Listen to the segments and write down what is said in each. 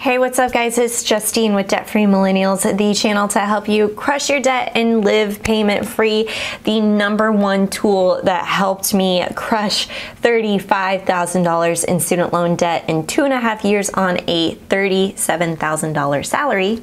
Hey, what's up guys? It's Justine with Debt Free Millennials, the channel to help you crush your debt and live payment free. The number one tool that helped me crush $35,000 in student loan debt in two and a half years on a $37,000 salary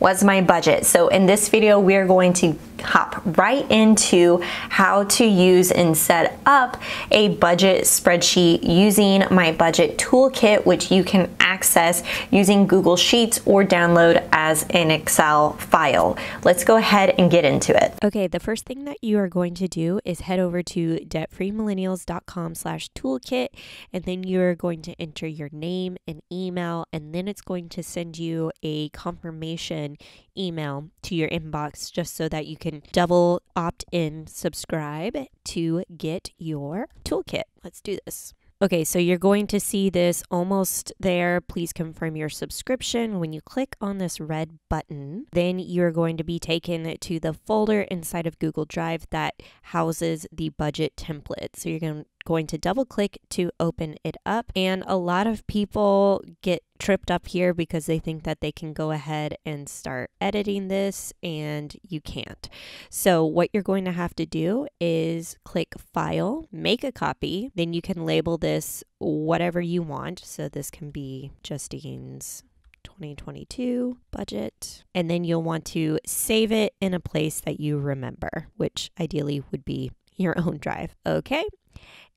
was my budget. So in this video, we're going to hop right into how to use and set up a budget spreadsheet using my budget toolkit, which you can access using Google Sheets or download as an Excel file. Let's go ahead and get into it. Okay, the first thing that you are going to do is head over to debtfreemillennials.com slash toolkit, and then you're going to enter your name and email, and then it's going to send you a confirmation email to your inbox just so that you can double opt in subscribe to get your toolkit. Let's do this. Okay, so you're going to see this almost there. Please confirm your subscription. When you click on this red button, then you're going to be taken to the folder inside of Google Drive that houses the budget template. So you're going going to double click to open it up. And a lot of people get tripped up here because they think that they can go ahead and start editing this and you can't. So what you're going to have to do is click file, make a copy, then you can label this whatever you want. So this can be Justine's 2022 budget. And then you'll want to save it in a place that you remember, which ideally would be your own drive. Okay.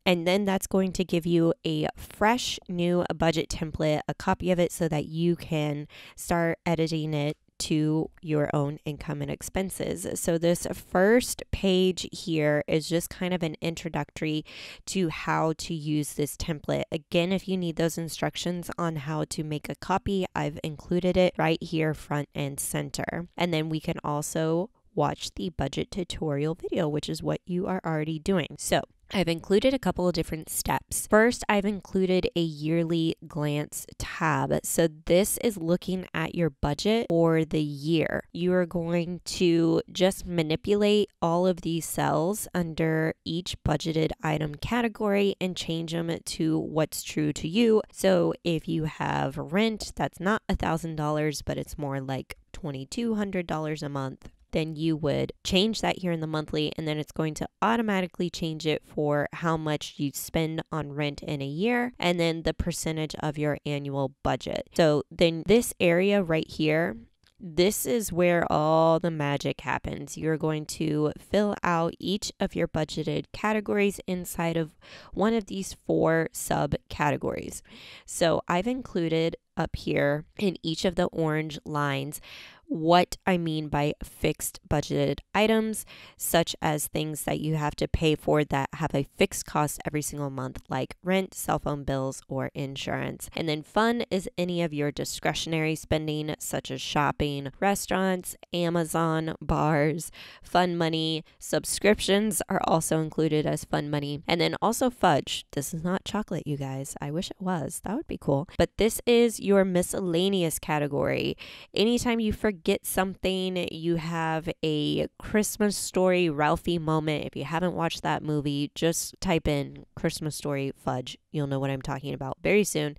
And then that's going to give you a fresh new budget template, a copy of it so that you can start editing it to your own income and expenses. So, this first page here is just kind of an introductory to how to use this template. Again, if you need those instructions on how to make a copy, I've included it right here, front and center. And then we can also watch the budget tutorial video, which is what you are already doing. So, I've included a couple of different steps. First, I've included a yearly glance tab. So, this is looking at your budget for the year. You are going to just manipulate all of these cells under each budgeted item category and change them to what's true to you. So, if you have rent that's not $1,000, but it's more like $2,200 a month then you would change that here in the monthly, and then it's going to automatically change it for how much you spend on rent in a year and then the percentage of your annual budget. So then this area right here this is where all the magic happens. You're going to fill out each of your budgeted categories inside of one of these four subcategories. So I've included up here in each of the orange lines what I mean by fixed budgeted items, such as things that you have to pay for that have a fixed cost every single month, like rent, cell phone bills, or insurance. And then fun is any of your discretionary spending, such as shopping, restaurants, Amazon, bars, fun money. Subscriptions are also included as fun money. And then also fudge. This is not chocolate, you guys. I wish it was. That would be cool. But this is your miscellaneous category. Anytime you forget, get something, you have a Christmas Story Ralphie moment. If you haven't watched that movie, just type in Christmas Story Fudge. You'll know what I'm talking about very soon.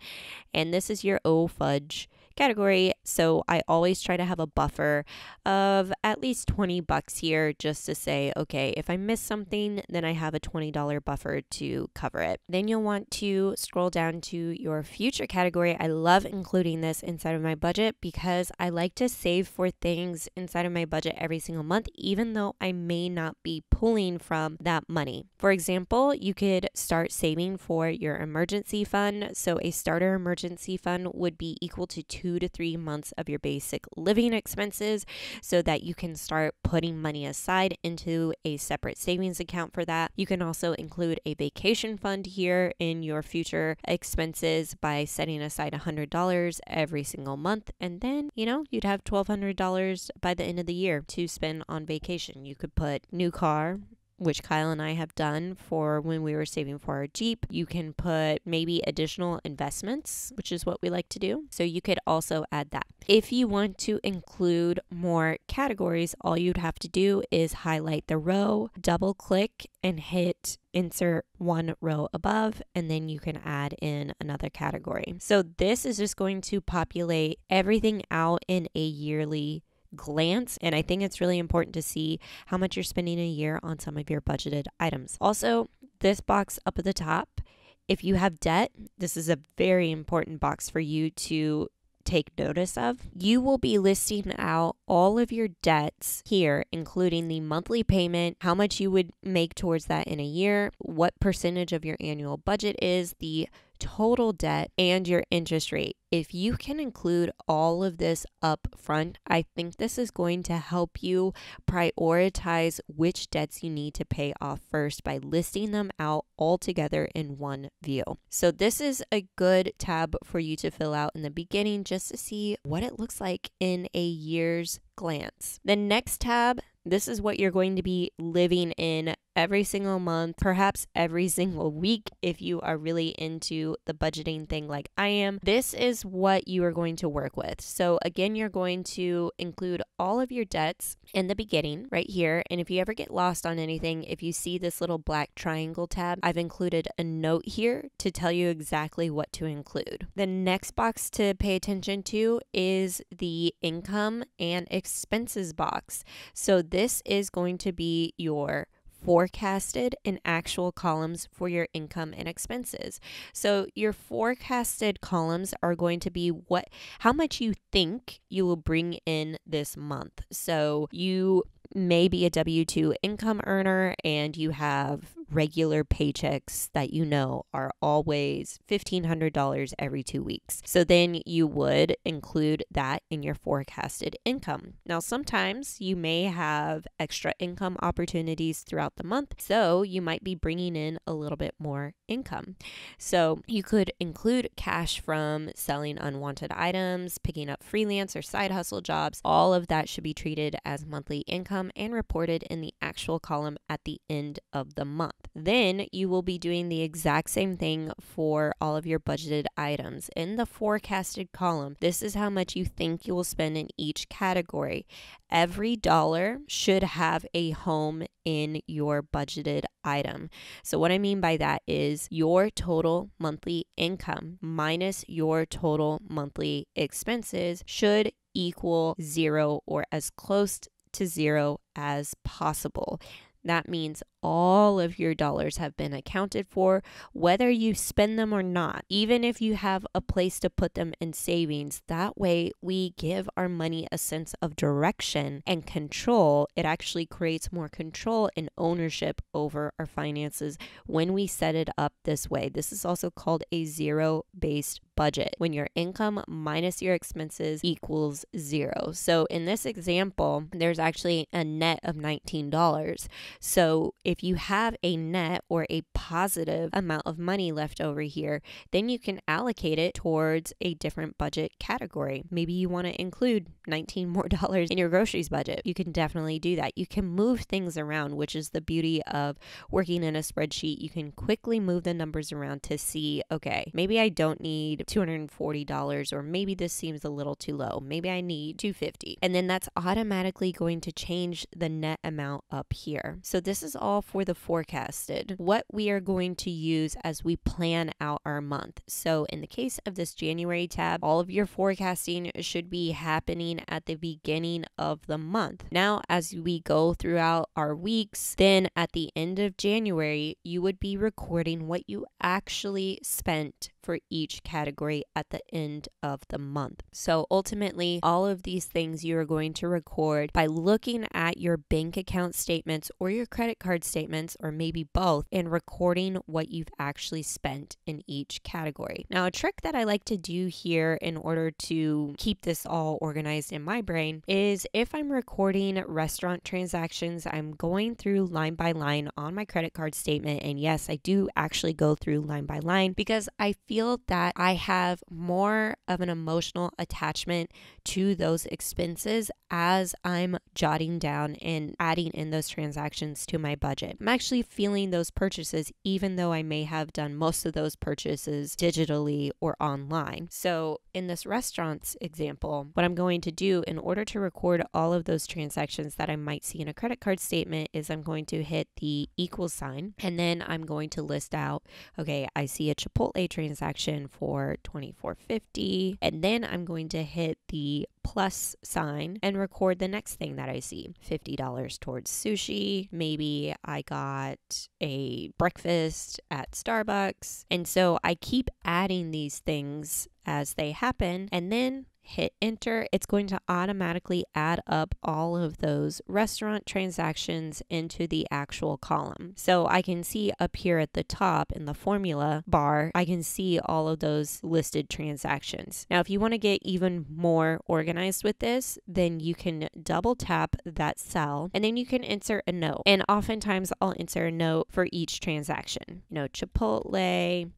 And this is your O Fudge category. So I always try to have a buffer of at least 20 bucks here just to say, okay, if I miss something, then I have a $20 buffer to cover it. Then you'll want to scroll down to your future category. I love including this inside of my budget because I like to save for things inside of my budget every single month, even though I may not be pulling from that money. For example, you could start saving for your emergency fund. So a starter emergency fund would be equal to two two to three months of your basic living expenses so that you can start putting money aside into a separate savings account for that. You can also include a vacation fund here in your future expenses by setting aside $100 every single month. And then, you know, you'd have $1,200 by the end of the year to spend on vacation. You could put new car, which Kyle and I have done for when we were saving for our Jeep. You can put maybe additional investments, which is what we like to do. So you could also add that. If you want to include more categories, all you'd have to do is highlight the row, double click, and hit insert one row above, and then you can add in another category. So this is just going to populate everything out in a yearly glance. And I think it's really important to see how much you're spending a year on some of your budgeted items. Also, this box up at the top, if you have debt, this is a very important box for you to take notice of. You will be listing out all of your debts here, including the monthly payment, how much you would make towards that in a year, what percentage of your annual budget is, the total debt, and your interest rate. If you can include all of this up front, I think this is going to help you prioritize which debts you need to pay off first by listing them out all together in one view. So, this is a good tab for you to fill out in the beginning just to see what it looks like in a year's glance. The next tab this is what you're going to be living in every single month, perhaps every single week if you are really into the budgeting thing like I am. This is what you are going to work with. So, again, you're going to include all of your debts in the beginning right here. And if you ever get lost on anything, if you see this little black triangle tab, I've included a note here to tell you exactly what to include. The next box to pay attention to is the income and expenses box. So, this this is going to be your forecasted and actual columns for your income and expenses. So your forecasted columns are going to be what how much you think you will bring in this month. So you may be a W2 income earner and you have regular paychecks that you know are always $1,500 every two weeks. So then you would include that in your forecasted income. Now, sometimes you may have extra income opportunities throughout the month, so you might be bringing in a little bit more income. So you could include cash from selling unwanted items, picking up freelance or side hustle jobs. All of that should be treated as monthly income and reported in the actual column at the end of the month. Then you will be doing the exact same thing for all of your budgeted items. In the forecasted column, this is how much you think you will spend in each category. Every dollar should have a home in your budgeted item. So, what I mean by that is your total monthly income minus your total monthly expenses should equal zero or as close to zero as possible. That means all of your dollars have been accounted for, whether you spend them or not, even if you have a place to put them in savings. That way, we give our money a sense of direction and control. It actually creates more control and ownership over our finances when we set it up this way. This is also called a zero based budget when your income minus your expenses equals zero. So in this example, there's actually a net of $19. So if you have a net or a positive amount of money left over here, then you can allocate it towards a different budget category. Maybe you want to include 19 more dollars in your groceries budget. You can definitely do that. You can move things around, which is the beauty of working in a spreadsheet. You can quickly move the numbers around to see, okay, maybe I don't need $240 or maybe this seems a little too low. Maybe I need 250. And then that's automatically going to change the net amount up here. So this is all for the forecasted, what we are going to use as we plan out our month. So in the case of this January tab, all of your forecasting should be happening at the beginning of the month. Now, as we go throughout our weeks, then at the end of January, you would be recording what you actually spent for each category at the end of the month. So ultimately, all of these things you are going to record by looking at your bank account statements or your credit card statements or maybe both and recording what you've actually spent in each category. Now, a trick that I like to do here in order to keep this all organized in my brain is if I'm recording restaurant transactions, I'm going through line by line on my credit card statement. And yes, I do actually go through line by line because I feel that I have more of an emotional attachment to those expenses as I'm jotting down and adding in those transactions to my budget budget. I'm actually feeling those purchases, even though I may have done most of those purchases digitally or online. So, in this restaurant's example, what I'm going to do in order to record all of those transactions that I might see in a credit card statement is I'm going to hit the equal sign and then I'm going to list out, okay, I see a Chipotle transaction for 24.50 and then I'm going to hit the plus sign and record the next thing that I see. $50 towards sushi. Maybe I got a breakfast at Starbucks. And so I keep adding these things as they happen. And then hit enter, it's going to automatically add up all of those restaurant transactions into the actual column. So I can see up here at the top in the formula bar, I can see all of those listed transactions. Now, if you want to get even more organized with this, then you can double tap that cell and then you can insert a note. And oftentimes I'll insert a note for each transaction. You know, Chipotle,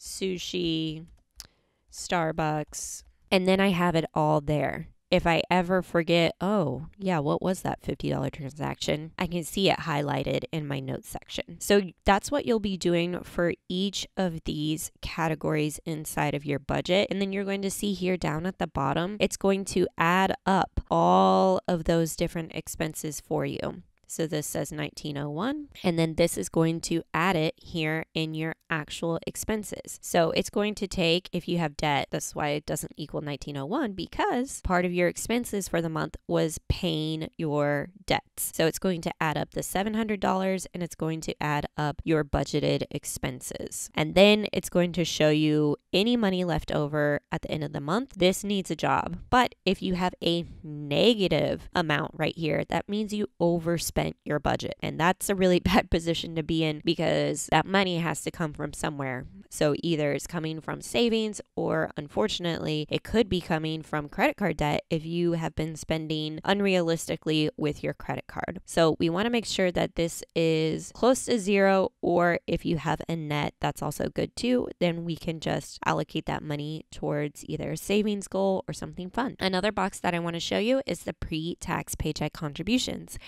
sushi, Starbucks, and then I have it all there. If I ever forget, oh, yeah, what was that $50 transaction? I can see it highlighted in my notes section. So that's what you'll be doing for each of these categories inside of your budget. And then you're going to see here down at the bottom, it's going to add up all of those different expenses for you. So this says 1901. And then this is going to add it here in your actual expenses. So it's going to take, if you have debt, that's why it doesn't equal 1901 because part of your expenses for the month was paying your debts. So it's going to add up the $700 and it's going to add up your budgeted expenses. And then it's going to show you any money left over at the end of the month. This needs a job. But if you have a negative amount right here, that means you overspent spent your budget. And that's a really bad position to be in because that money has to come from somewhere. So either it's coming from savings, or unfortunately, it could be coming from credit card debt if you have been spending unrealistically with your credit card. So we want to make sure that this is close to zero, or if you have a net, that's also good too. Then we can just allocate that money towards either a savings goal or something fun. Another box that I want to show you is the pre tax paycheck contributions.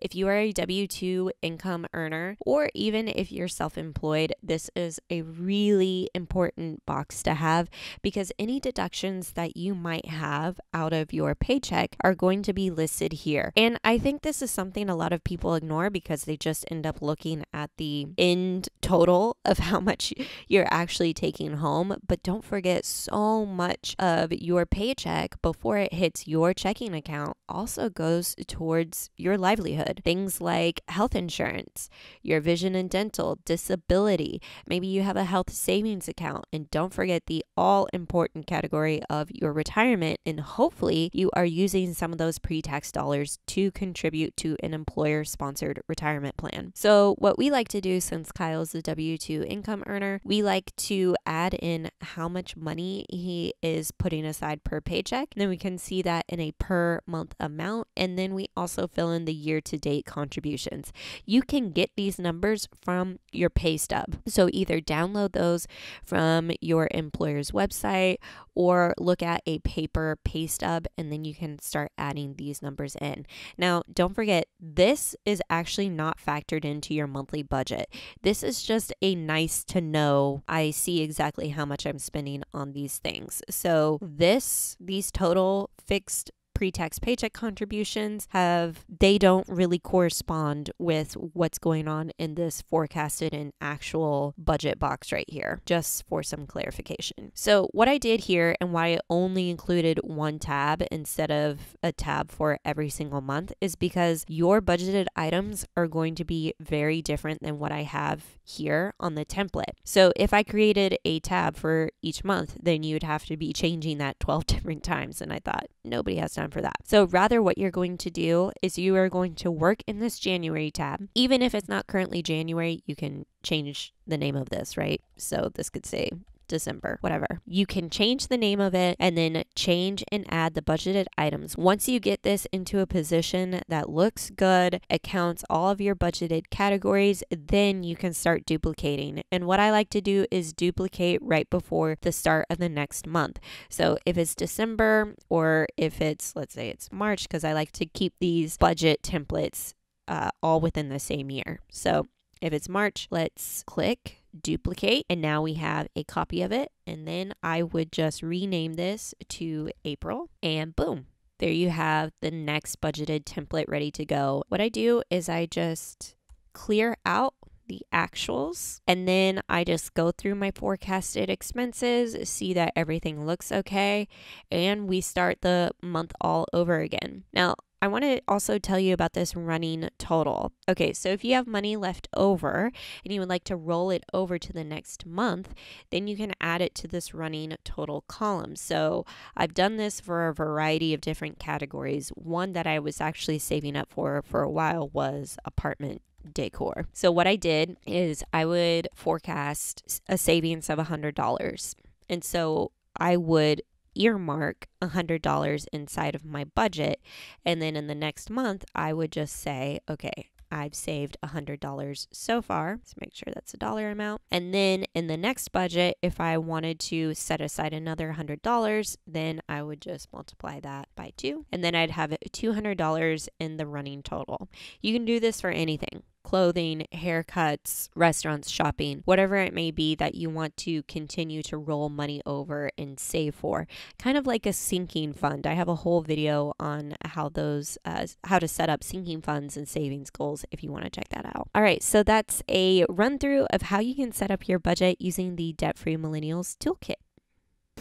If you are a W 2 income earner, or even if you're self employed, this is a really important box to have because any deductions that you might have out of your paycheck are going to be listed here. And I think this is something a lot of people ignore because they just end up looking at the end total of how much you're actually taking home. But don't forget, so much of your paycheck before it hits your checking account also goes towards your livelihood. Things like health insurance, your vision and dental, disability. Maybe you have a health savings account. And don't forget the all important category of your retirement. And hopefully, you are using some of those pre tax dollars to contribute to an employer sponsored retirement plan. So, what we like to do since Kyle's a W 2 income earner, we like to add in how much money he is putting aside per paycheck. And then we can see that in a per month amount. And then we also fill in the year to date state contributions. You can get these numbers from your pay stub. So either download those from your employer's website or look at a paper pay stub and then you can start adding these numbers in. Now, don't forget, this is actually not factored into your monthly budget. This is just a nice to know. I see exactly how much I'm spending on these things. So, this, these total fixed pre-tax paycheck contributions have they don't really correspond with what's going on in this forecasted and actual budget box right here just for some clarification so what i did here and why i only included one tab instead of a tab for every single month is because your budgeted items are going to be very different than what i have here on the template so if i created a tab for each month then you'd have to be changing that 12 different times and i thought Nobody has time for that. So, rather, what you're going to do is you are going to work in this January tab. Even if it's not currently January, you can change the name of this, right? So, this could say December, whatever. You can change the name of it and then change and add the budgeted items. Once you get this into a position that looks good, accounts all of your budgeted categories, then you can start duplicating. And what I like to do is duplicate right before the start of the next month. So if it's December or if it's, let's say it's March, because I like to keep these budget templates uh, all within the same year. So if it's March, let's click duplicate and now we have a copy of it and then I would just rename this to April and boom there you have the next budgeted template ready to go what I do is I just clear out the actuals and then I just go through my forecasted expenses, see that everything looks okay, and we start the month all over again. Now, I want to also tell you about this running total. Okay, so if you have money left over and you would like to roll it over to the next month, then you can add it to this running total column. So I've done this for a variety of different categories. One that I was actually saving up for for a while was apartment decor. So what I did is I would forecast a savings of $100. And so I would earmark $100 inside of my budget. And then in the next month, I would just say, okay, I've saved $100 so far. Let's make sure that's a dollar amount. And then in the next budget, if I wanted to set aside another $100, then I would just multiply that by two. And then I'd have $200 in the running total. You can do this for anything clothing, haircuts, restaurants, shopping, whatever it may be that you want to continue to roll money over and save for. Kind of like a sinking fund. I have a whole video on how those, uh, how to set up sinking funds and savings goals if you want to check that out. All right, so that's a run through of how you can set up your budget using the Debt Free Millennials Toolkit.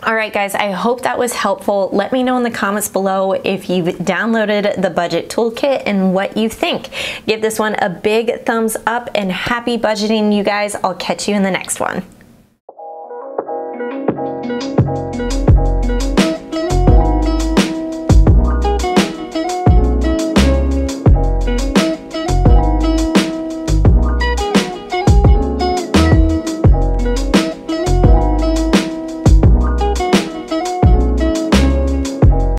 All right, guys, I hope that was helpful. Let me know in the comments below if you've downloaded the budget toolkit and what you think. Give this one a big thumbs up and happy budgeting, you guys. I'll catch you in the next one.